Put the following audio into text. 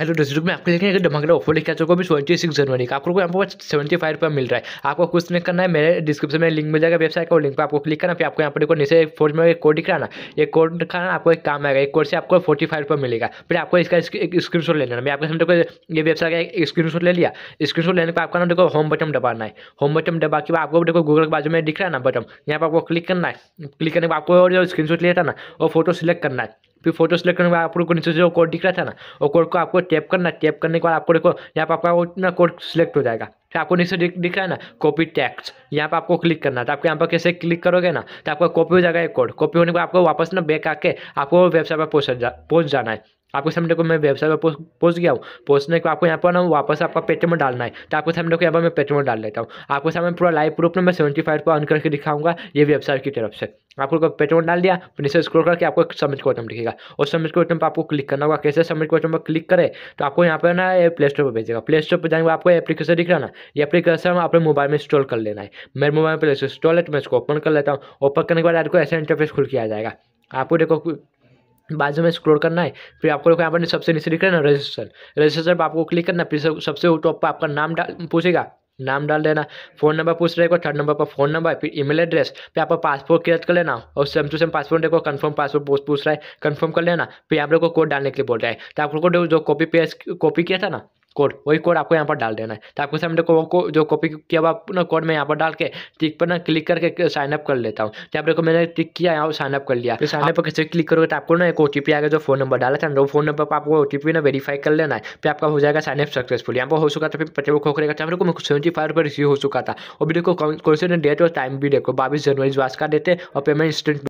hello दोस्तों में आपको अगर धमाकेदार ऑफर लिखा चुका अभी ट्वेंटी सिक्स जनवरी का आपको यहाँ पर सेवेंटी फाइव रुपया मिल रहा है आपको कुछ नहीं करना है मेरे डिस्क्रिप्शन में लिंक मिल जाएगा वेबसाइट का लिंक पर आपको क्लिक करना फिर आपको यहाँ पर देखो नीचे फोर्ट में एक कोड दिख रहा ना एक कोड दिखा आपको एक काम आएगा एक कोड से आपको फोर्टी फाइव रुपया मिलेगा फिर आपको इसका स्क्रीन शॉट लेना मैं आपके सामने देखो ये वेबसाइट का एक स्क्रीन शॉट ले लिया स्क्रीन शॉट लेने पर आपका ना देखो होम बटन दबाना है होम बटन दबा के आपको देखो गूगल के बाजू में दिख रहा है ना बटन यहाँ पर आपको क्लिक करना है क्लिक करने पर आपको जो स्क्रीन शॉट लिया था ना वो फोटो सिलेक्ट करना है फिर फोटो सेलेक्ट करने के बाद आप लोग को नीचे से जो कोड दिख रहा था ना वो कोड को आपको टैप करना टैप करने के बाद आपको देखो यहाँ पर आपका उतना कोड सेलेक्ट हो जाएगा फिर आपको नीचे दिख रहा है ना कॉपी टैक्स यहाँ पर आपको क्लिक करना तो आपको यहाँ पर कैसे क्लिक करोगे ना तो आपका कॉपी हो जाएगा एक कोड कॉपी होने के बाद आपको वापस ना बैक आके आपको वेबसाइट पर पहुँच जा पहुँच जाना है आपको सामने को मैं वेबसाइट पर पहुंच गया हूँ पहुंचने को आपको यहाँ पर ना वापस आपका पेटीएम डालना है तो आपको सामने को यहाँ पर मैं पेटीएम डाल लेता हूँ आपको सामने पूरा लाइव प्रूफ ना मैं सेवेंटी फाइव पर ऑन करके दिखाऊंगा ये वेबसाइट की तरफ से आपको तो पेट्रोल डाल दिया फिर नीचे स्क्रोल करके आपको सबमिट का बटन दिखेगा और सबमिट के बटन पर आपको क्लिक करना होगा कैसे सबमिट के बटन पर क्लिक करें तो आपको यहाँ पर ना प्ले स्टोर पर भेजेगा प्ले स्टोर पर जाएंगे आपको एप्लीकेशन दिख रहा ना ये एप्लीकेशन अपने मोबाइल में इंस्टॉल कर लेना है मेरे मोबाइल में प्ले स्टोर इंस्टॉल है तो मैं इसको ओपन कर लेता हूँ ओपन करने के बाद आपको ऐसा इंटरफेस खुल किया जाएगा आपको देखो बाजू में स्क्रॉल करना है फिर आपको देखो यहाँ पर सबसे नीचे दिख रहा है ना रजिस्ट्रेशन रजिस्ट्रेशन पर आपको क्लिक करना फिर सबसे टॉप पर आपका नाम डाल पूछेगा नाम डाल देना फोन नंबर पूछ रहे को थर्ड नंबर पर फोन नंबर फिर ईमेल एड्रेस फिर आप पासपोर्ट क्रिएट कर लेना और सेम टू सेम पासपोर्ट देखो कंफर्म पासपोर्ट पूछ पूछ रहा है कंफर्म कर लेना फिर आप लोग को कोड डालने के लिए बोल रहा है तो आप लोग को जो कॉपी पेस्ट कॉपी किया था ना कोड वही कोड आपको यहाँ पर डाल देना है तो आपको सामने को, को जो कॉपी किया हुआ अपना कोड मैं यहाँ पर डाल के टिक पर ना क्लिक करके साइन अप कर लेता हूँ तो आप देखो मैंने टिक किया यहाँ साइन अप कर लिया फिर साइनअप कैसे क्लिक करोगे तो आपको ना एक ओ टी पी आएगा जो फोन नंबर डाला था वो फोन नंबर पर आपको ओ टी पी ना वेरीफाई कर लेना है फिर आपका हो जाएगा साइन अप सक्सेसफुल यहाँ पर हो चुका था फिर वो खोखरे का तो मेरे को सेवेंटी फाइव रुपये रिसीव हो चुका था और भी देखो कौन से डेट और टाइम भी देखो बाईस जनवरी जो आज का डेट है और पेमेंट इंस्टेंट